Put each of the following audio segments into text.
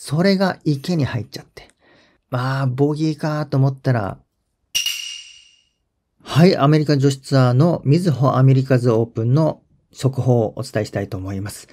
それが池に入っちゃって。まあ、ボギーかと思ったら、はい、アメリカ女子ツアーのみずほアメリカズオープンの速報をお伝えしたいと思います。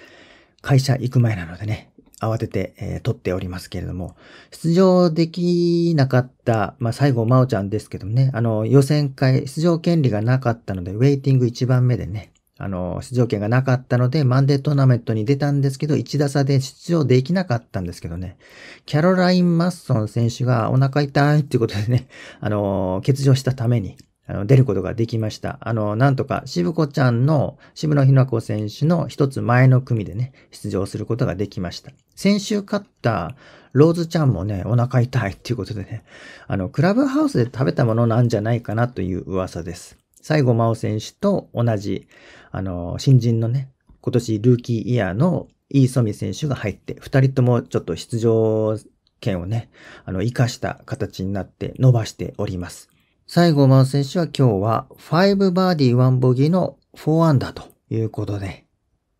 会社行く前なのでね、慌てて、えー、撮っておりますけれども、出場できなかった、まあ、最後、まおちゃんですけどもね、あの、予選会、出場権利がなかったので、ウェイティング1番目でね、あの、出場権がなかったので、マンデートーナメントに出たんですけど、1打差で出場できなかったんですけどね、キャロライン・マッソン選手がお腹痛いっていうことでね、あの、欠場したために、あの、出ることができました。あの、なんとか、渋子ちゃんの、渋野日向子選手の一つ前の組でね、出場することができました。先週勝った、ローズちゃんもね、お腹痛いっていうことでね、あの、クラブハウスで食べたものなんじゃないかなという噂です。西郷真央選手と同じ、あの、新人のね、今年ルーキーイヤーのイーソミ選手が入って、二人ともちょっと出場権をね、あの、活かした形になって伸ばしております。西郷真央選手は今日は5バーディー1ボギーの4アンダーということで、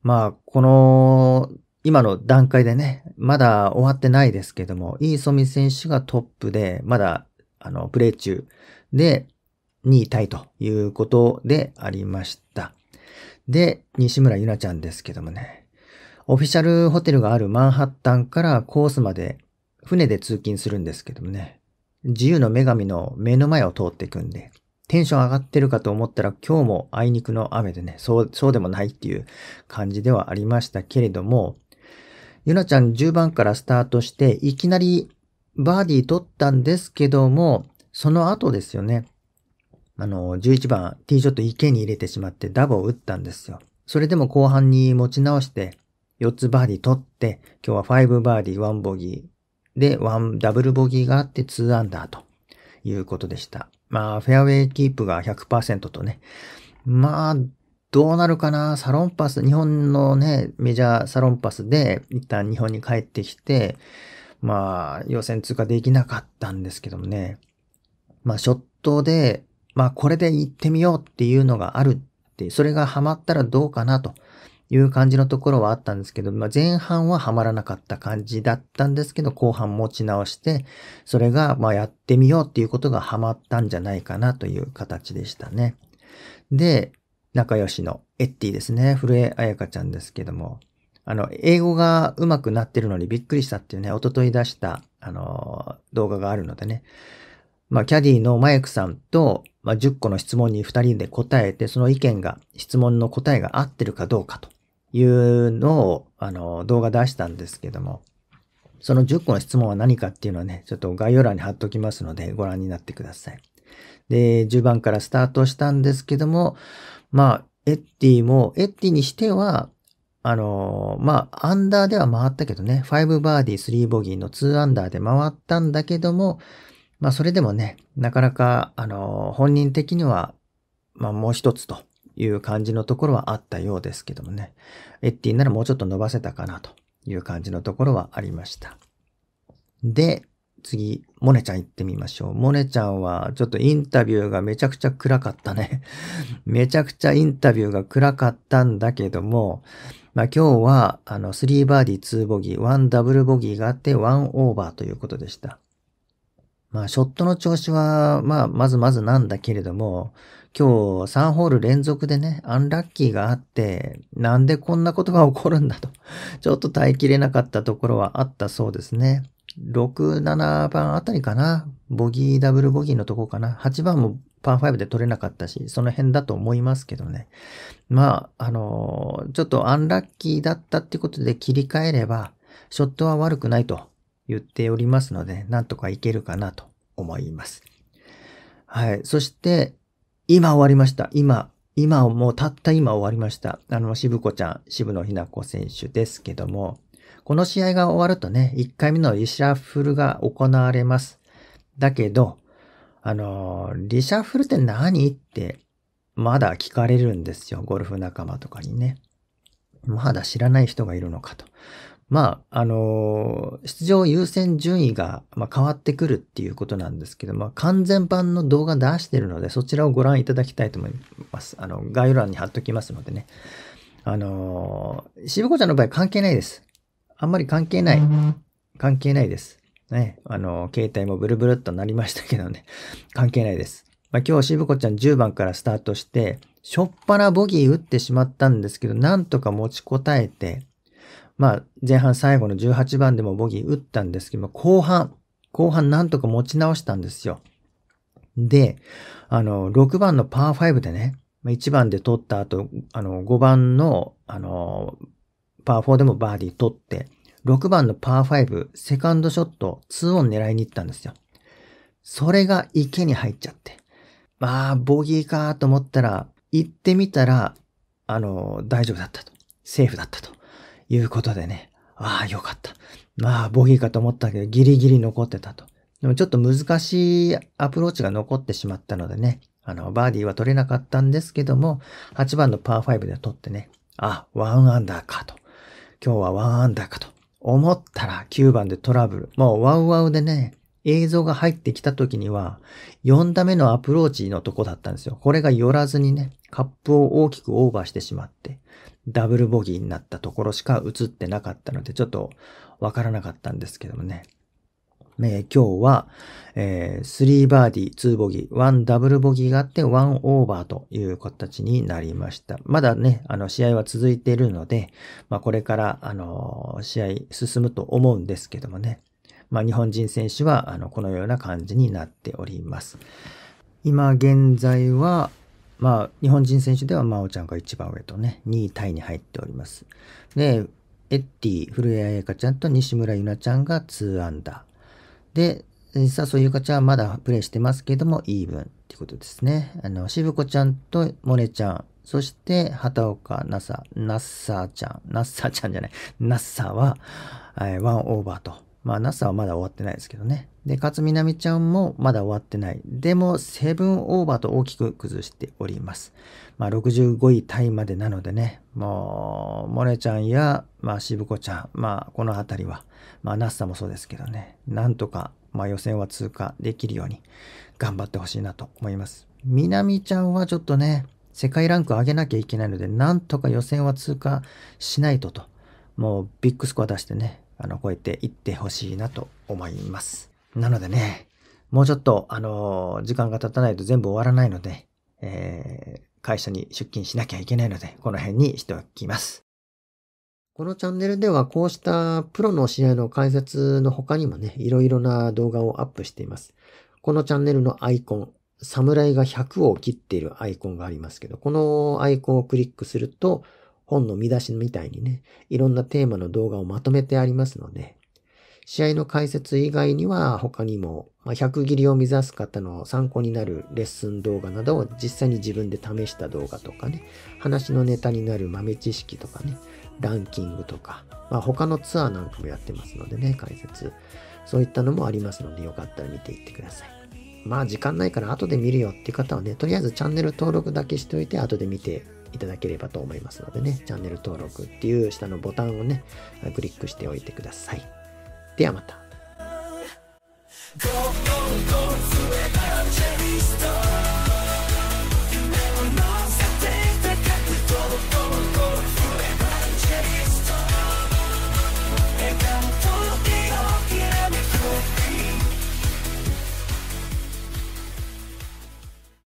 まあ、この、今の段階でね、まだ終わってないですけども、イーソミ選手がトップで、まだ、あの、プレイ中で、にいたいということでありました。で、西村ゆなちゃんですけどもね、オフィシャルホテルがあるマンハッタンからコースまで船で通勤するんですけどもね、自由の女神の目の前を通っていくんで、テンション上がってるかと思ったら今日もあいにくの雨でね、そう、そうでもないっていう感じではありましたけれども、ゆなちゃん10番からスタートして、いきなりバーディー取ったんですけども、その後ですよね。あの、11番、ティーショット池に入れてしまってダボを打ったんですよ。それでも後半に持ち直して、4つバーディー取って、今日は5バーディー、1ボギーで、1ダブルボギーがあって2アンダーということでした。まあ、フェアウェイキープが100%とね。まあ、どうなるかなサロンパス、日本のね、メジャーサロンパスで一旦日本に帰ってきて、まあ、予選通過できなかったんですけどもね。まあ、ショットでまあこれで行ってみようっていうのがあるって、それがハマったらどうかなという感じのところはあったんですけど、まあ前半はハマらなかった感じだったんですけど、後半持ち直して、それがまあやってみようっていうことがハマったんじゃないかなという形でしたね。で、仲良しのエッティですね。古江彩香ちゃんですけども。あの、英語が上手くなってるのにびっくりしたっていうね、おととい出した、あの、動画があるのでね。まあ、キャディのマイクさんと、まあ、10個の質問に2人で答えて、その意見が、質問の答えが合ってるかどうかというのを、あの、動画出したんですけども、その10個の質問は何かっていうのはね、ちょっと概要欄に貼っときますので、ご覧になってください。で、10番からスタートしたんですけども、まあ、エッティも、エッティにしては、あの、まあ、アンダーでは回ったけどね、5バーディー、3ボギーの2アンダーで回ったんだけども、まあそれでもね、なかなか、あの、本人的には、まあもう一つという感じのところはあったようですけどもね、エッティならもうちょっと伸ばせたかなという感じのところはありました。で、次、モネちゃん行ってみましょう。モネちゃんは、ちょっとインタビューがめちゃくちゃ暗かったね。めちゃくちゃインタビューが暗かったんだけども、まあ今日は、あの、3バーディー2ボギー、1ダブルボギーがあって1オーバーということでした。まあ、ショットの調子は、まあ、まずまずなんだけれども、今日3ホール連続でね、アンラッキーがあって、なんでこんなことが起こるんだと、ちょっと耐えきれなかったところはあったそうですね。6、7番あたりかな。ボギー、ダブルボギーのとこかな。8番もパー5で取れなかったし、その辺だと思いますけどね。まあ、あのー、ちょっとアンラッキーだったってことで切り替えれば、ショットは悪くないと言っておりますので、なんとかいけるかなと思います。はい。そして、今終わりました。今、今、もうたった今終わりました。あの、渋子ちゃん、渋野ひな子選手ですけども、この試合が終わるとね、1回目のリシャッフルが行われます。だけど、あの、リシャッフルって何って、まだ聞かれるんですよ。ゴルフ仲間とかにね。まだ知らない人がいるのかと。まあ、あのー、出場優先順位が、ま変わってくるっていうことなんですけど、まあ、完全版の動画出してるので、そちらをご覧いただきたいと思います。あの、概要欄に貼っときますのでね。あのー、しぶこちゃんの場合関係ないです。あんまり関係ない。関係ないです。ね。あのー、携帯もブルブルっとなりましたけどね。関係ないです。まあ、今日しぶこちゃん10番からスタートして、しょっぱなボギー打ってしまったんですけど、なんとか持ちこたえて、まあ、前半最後の18番でもボギー打ったんですけど、後半、後半なんとか持ち直したんですよ。で、あの、6番のパー5でね、1番で取った後、あの、5番の、あの、パー4でもバーディー取って、6番のパー5、セカンドショット、2オン狙いに行ったんですよ。それが池に入っちゃって。まあ、ボギーかと思ったら、行ってみたら、あの、大丈夫だったと。セーフだったと。いうことでね、ああ、よかった。まあ、ボギーかと思ったけど、ギリギリ残ってたと。でもちょっと難しいアプローチが残ってしまったのでね、あの、バーディーは取れなかったんですけども、8番のパー5で取ってね、あ、ワンアンダーかと。今日はワンアンダーかと。思ったら9番でトラブル。もうワウワウでね、映像が入ってきた時には、4打目のアプローチのとこだったんですよ。これが寄らずにね、カップを大きくオーバーしてしまって。ダブルボギーになったところしか映ってなかったので、ちょっとわからなかったんですけどもね。えー、今日は、えー、3バーディー、2ボギー、1ダブルボギーがあって、1オーバーという形になりました。まだね、あの、試合は続いているので、まあ、これから、あのー、試合進むと思うんですけどもね。まあ、日本人選手は、あの、このような感じになっております。今現在は、まあ、日本人選手では真央ちゃんが一番上とね、2位タイに入っております。で、エッティ、古谷彩香ちゃんと西村優菜ちゃんが2アンダー。で、笹生う香ちゃんはまだプレイしてますけども、イーブンっていうことですね。あの、渋子ちゃんと萌音ちゃん、そして畑岡奈紗、ナッサーちゃん、ナッサーちゃんじゃない、ナッサーは、えー、1オーバーとまあ NASA はまだ終わってないですけどね。で、勝みなみちゃんもまだ終わってない。でも、セブンオーバーと大きく崩しております。まあ、65位タイまでなのでね、もう、モネちゃんや、まあ、渋子ちゃん、まあ、この辺りは、まあ、ナッサもそうですけどね、なんとか、まあ、予選は通過できるように頑張ってほしいなと思います。みなみちゃんはちょっとね、世界ランク上げなきゃいけないので、なんとか予選は通過しないとと、もうビッグスコア出してね、あの、超えていってほしいなと思います。なのでね、もうちょっと、あの、時間が経たないと全部終わらないので、えー、会社に出勤しなきゃいけないので、この辺にしておきます。このチャンネルではこうしたプロの試合の解説の他にもね、いろいろな動画をアップしています。このチャンネルのアイコン、侍が100を切っているアイコンがありますけど、このアイコンをクリックすると、本の見出しみたいにね、いろんなテーマの動画をまとめてありますので、試合の解説以外には他にも、まあ、100切りを目指す方の参考になるレッスン動画などを実際に自分で試した動画とかね、話のネタになる豆知識とかね、ランキングとか、まあ、他のツアーなんかもやってますのでね、解説。そういったのもありますので、よかったら見ていってください。まあ時間ないから後で見るよっていう方はね、とりあえずチャンネル登録だけしておいて後で見ていただければと思いますのでね、チャンネル登録っていう下のボタンをね、クリックしておいてください。ではまた。